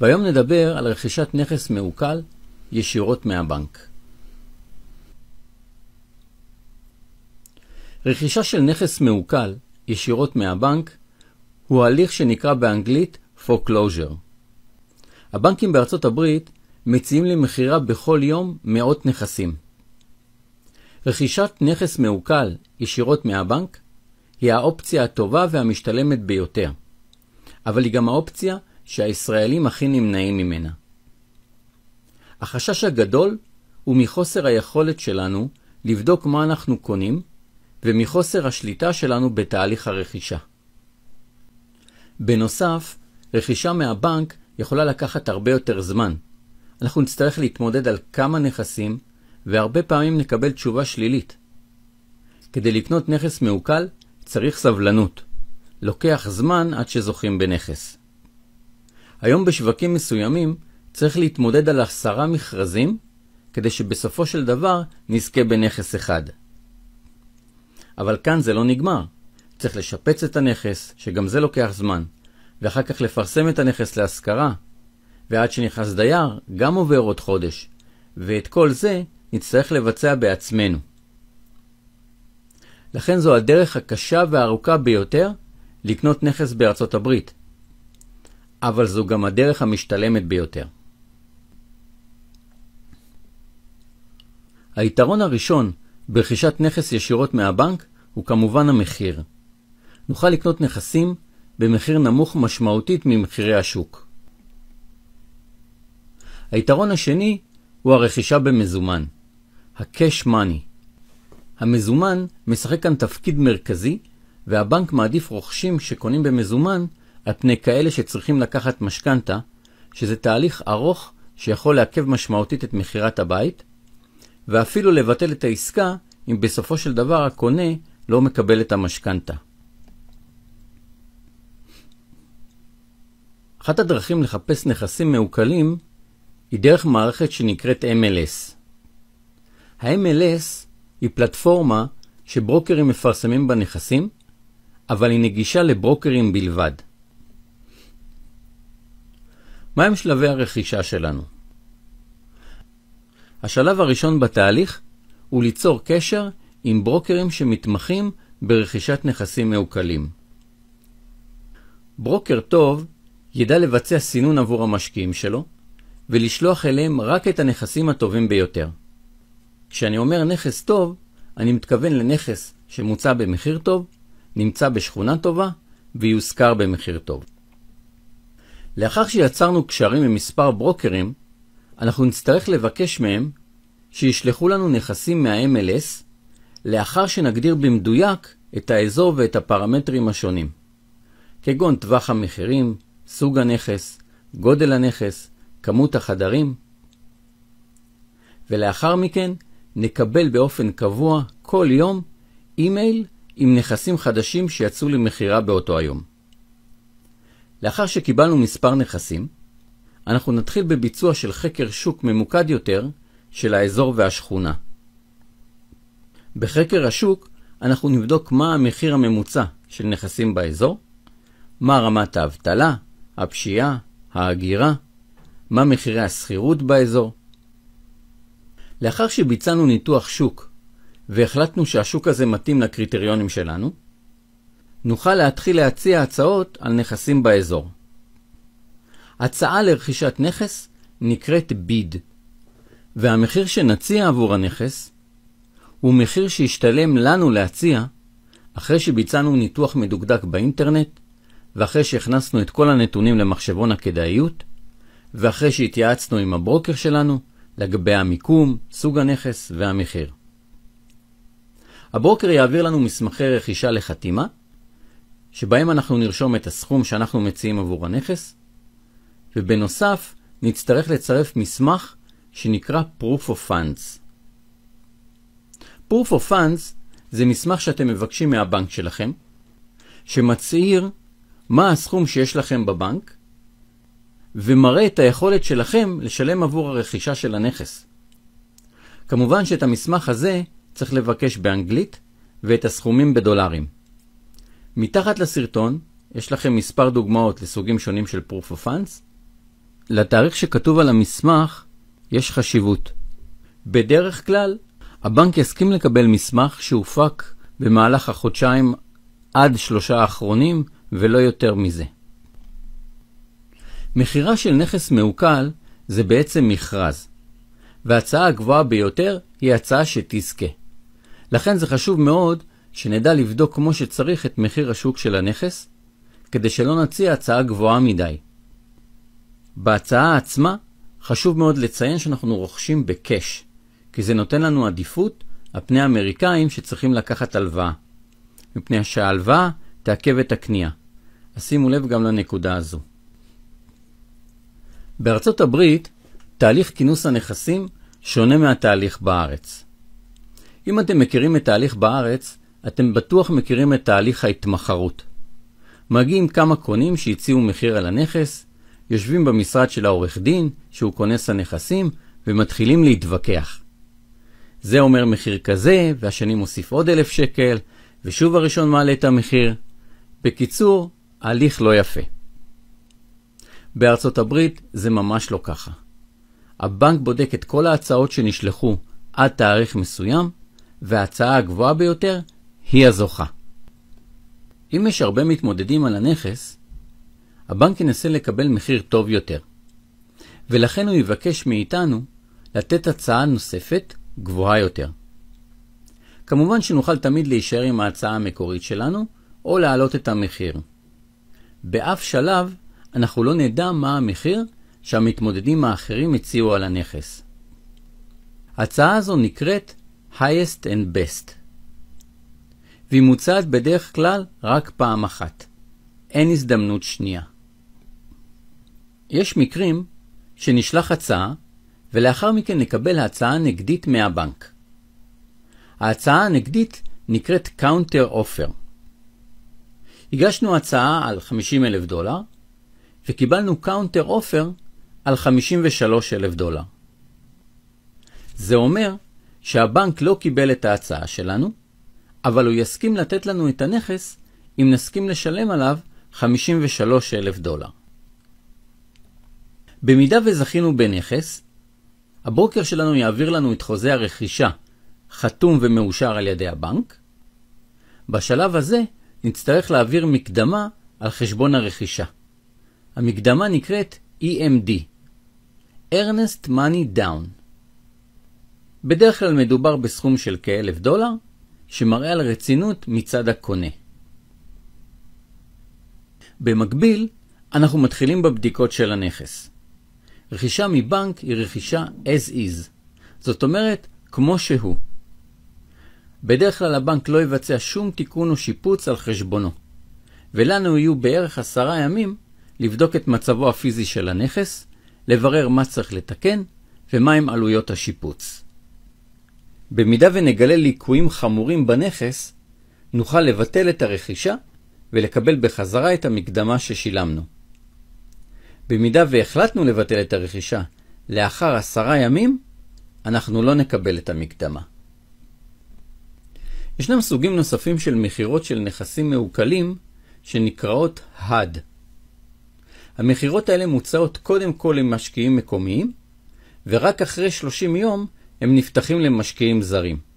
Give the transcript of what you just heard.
והיום נדבר על רכישת נכס מעוקל ישירות מהבנק. רכישה של נכס מעוקל ישירות מהבנק הוא הליך שנקרא באנגלית foreclosure. הבנקים בארצות הברית מציעים למכירה בכל יום מאות נכסים. רכישת נכס מעוקל ישירות מהבנק היא האופציה הטובה והמשתלמת ביותר, אבל היא גם האופציה שהישראלים הכי נמנעים ממנה. החשש הגדול הוא מחוסר היכולת שלנו לבדוק מה אנחנו קונים ומחוסר השליטה שלנו בתהליך הרכישה. בנוסף, רכישה מהבנק יכולה לקחת הרבה יותר זמן. אנחנו נצטרך להתמודד על כמה נכסים, והרבה פעמים נקבל תשובה שלילית. כדי לקנות נכס מעוקל צריך סבלנות. לוקח זמן עד שזוכים בנכס. היום בשווקים מסוימים צריך להתמודד על עשרה מכרזים כדי שבסופו של דבר נזכה בנכס אחד. אבל כאן זה לא נגמר. צריך לשפץ את הנכס, שגם זה לוקח זמן, ואחר כך לפרסם את הנכס להשכרה, ועד שנכנס דייר, גם עובר עוד חודש, ואת כל זה נצטרך לבצע בעצמנו. לכן זו הדרך הקשה והארוכה ביותר לקנות נכס בארצות הברית, אבל זו גם הדרך המשתלמת ביותר. היתרון הראשון ברכישת נכס ישירות מהבנק הוא כמובן המחיר. נוכל לקנות נכסים במחיר נמוך משמעותית ממחירי השוק. היתרון השני הוא הרכישה במזומן, ה-cash money. המזומן משחק כאן תפקיד מרכזי, והבנק מעדיף רוכשים שקונים במזומן על פני כאלה שצריכים לקחת משכנתה, שזה תהליך ארוך שיכול לעכב משמעותית את מכירת הבית, ואפילו לבטל את העסקה אם בסופו של דבר הקונה לא מקבל את המשכנתה. אחת הדרכים לחפש נכסים מעוקלים היא דרך מערכת שנקראת MLS. ה-MLS היא פלטפורמה שברוקרים מפרסמים בה נכסים, אבל היא נגישה לברוקרים בלבד. מהם שלבי הרכישה שלנו? השלב הראשון בתהליך הוא ליצור קשר עם ברוקרים שמתמחים ברכישת נכסים מעוקלים. ברוקר טוב ידע לבצע סינון עבור המשקיעים שלו ולשלוח אליהם רק את הנכסים הטובים ביותר. כשאני אומר נכס טוב, אני מתכוון לנכס שמוצע במחיר טוב, נמצא בשכונה טובה ויושכר במחיר טוב. לאחר שיצרנו קשרים עם מספר ברוקרים, אנחנו נצטרך לבקש מהם שישלחו לנו נכסים מה-MLS לאחר שנגדיר במדויק את האזור ואת הפרמטרים השונים, כגון טווח המחירים, סוג הנכס, גודל הנכס, כמות החדרים, ולאחר מכן נקבל באופן קבוע כל יום אימייל עם נכסים חדשים שיצאו למכירה באותו היום. לאחר שקיבלנו מספר נכסים, אנחנו נתחיל בביצוע של חקר שוק ממוקד יותר של האזור והשכונה. בחקר השוק אנחנו נבדוק מה המחיר הממוצע של נכסים באזור, מה רמת האבטלה, הפשיעה, ההגירה, מה מחירי השכירות באזור. לאחר שביצענו ניתוח שוק והחלטנו שהשוק הזה מתאים לקריטריונים שלנו, נוכל להתחיל להציע הצעות על נכסים באזור. הצעה לרכישת נכס נקראת ביד, והמחיר שנציע עבור הנכס הוא מחיר שישתלם לנו להציע אחרי שביצענו ניתוח מדוקדק באינטרנט, ואחרי שהכנסנו את כל הנתונים למחשבון הכדאיות, ואחרי שהתייעצנו עם הברוקר שלנו לגבי המיקום, סוג הנכס והמחיר. הברוקר יעביר לנו מסמכי רכישה לחתימה, שבהם אנחנו נרשום את הסכום שאנחנו מציעים עבור הנכס, ובנוסף נצטרך לצרף מסמך שנקרא Proof of Funds. Proof of Funds זה מסמך שאתם מבקשים מהבנק שלכם, שמצהיר מה הסכום שיש לכם בבנק, ומראה את היכולת שלכם לשלם עבור הרכישה של הנכס. כמובן שאת המסמך הזה צריך לבקש באנגלית ואת הסכומים בדולרים. מתחת לסרטון יש לכם מספר דוגמאות לסוגים שונים של proof of funds. לתאריך שכתוב על המסמך יש חשיבות. בדרך כלל, הבנק יסכים לקבל מסמך שהופק במהלך החודשיים עד שלושה האחרונים ולא יותר מזה. מכירה של נכס מעוקל זה בעצם מכרז, וההצעה הגבוהה ביותר היא הצעה שתזכה. לכן זה חשוב מאוד שנדע לבדוק כמו שצריך את מחיר השוק של הנכס, כדי שלא נציע הצעה גבוהה מדי. בהצעה עצמה חשוב מאוד לציין שאנחנו רוכשים בקאש, כי זה נותן לנו עדיפות על פני האמריקאים שצריכים לקחת הלוואה, מפני שההלוואה תעכב את הקנייה. אז שימו לב גם לנקודה הזו. בארצות הברית, תהליך כינוס הנכסים שונה מהתהליך בארץ. אם אתם מכירים את תהליך בארץ, אתם בטוח מכירים את תהליך ההתמחרות. מגיעים כמה קונים שהציעו מחיר על הנכס, יושבים במשרד של העורך דין, שהוא כונס הנכסים, ומתחילים להתווכח. זה אומר מחיר כזה, והשני מוסיף עוד אלף שקל, ושוב הראשון מעלה את המחיר. בקיצור, הליך לא יפה. בארצות הברית זה ממש לא ככה. הבנק בודק את כל ההצעות שנשלחו עד תאריך מסוים, וההצעה הגבוהה ביותר היא הזוכה. אם יש הרבה מתמודדים על הנכס, הבנק ינסה לקבל מחיר טוב יותר, ולכן הוא יבקש מאיתנו לתת הצעה נוספת גבוהה יותר. כמובן שנוכל תמיד להישאר עם ההצעה המקורית שלנו, או להעלות את המחיר. באף שלב אנחנו לא נדע מה המחיר שהמתמודדים האחרים הציעו על הנכס. הצעה הזו נקראת highest and best. והיא מוצעת בדרך כלל רק פעם אחת. אין הזדמנות שנייה. יש מקרים שנשלח הצעה, ולאחר מכן נקבל הצעה נגדית מהבנק. ההצעה הנגדית נקראת קאונטר אופר. הגשנו הצעה על 50 אלף דולר, וקיבלנו קאונטר אופר על 53 אלף דולר. זה אומר שהבנק לא קיבל את ההצעה שלנו, אבל הוא יסכים לתת לנו את הנכס אם נסכים לשלם עליו 53,000 דולר. במידה וזכינו בנכס, הברוקר שלנו יעביר לנו את חוזה הרכישה, חתום ומאושר על ידי הבנק. בשלב הזה נצטרך להעביר מקדמה על חשבון הרכישה. המקדמה נקראת EMD, Earnest Money Down. בדרך כלל מדובר בסכום של כאלף דולר, שמראה על רצינות מצד הקונה. במקביל, אנחנו מתחילים בבדיקות של הנכס. רכישה מבנק היא רכישה as is, זאת אומרת, כמו שהוא. בדרך כלל הבנק לא יבצע שום תיקון או שיפוץ על חשבונו, ולנו יהיו בערך עשרה ימים לבדוק את מצבו הפיזי של הנכס, לברר מה צריך לתקן ומהם עלויות השיפוץ. במידה ונגלה ליקויים חמורים בנכס, נוכל לבטל את הרכישה ולקבל בחזרה את המקדמה ששילמנו. במידה והחלטנו לבטל את הרכישה לאחר עשרה ימים, אנחנו לא נקבל את המקדמה. ישנם סוגים נוספים של מכירות של נכסים מעוקלים שנקראות הד. המכירות האלה מוצעות קודם כל למשקיעים מקומיים, ורק אחרי 30 יום הם נפתחים למשקיעים זרים.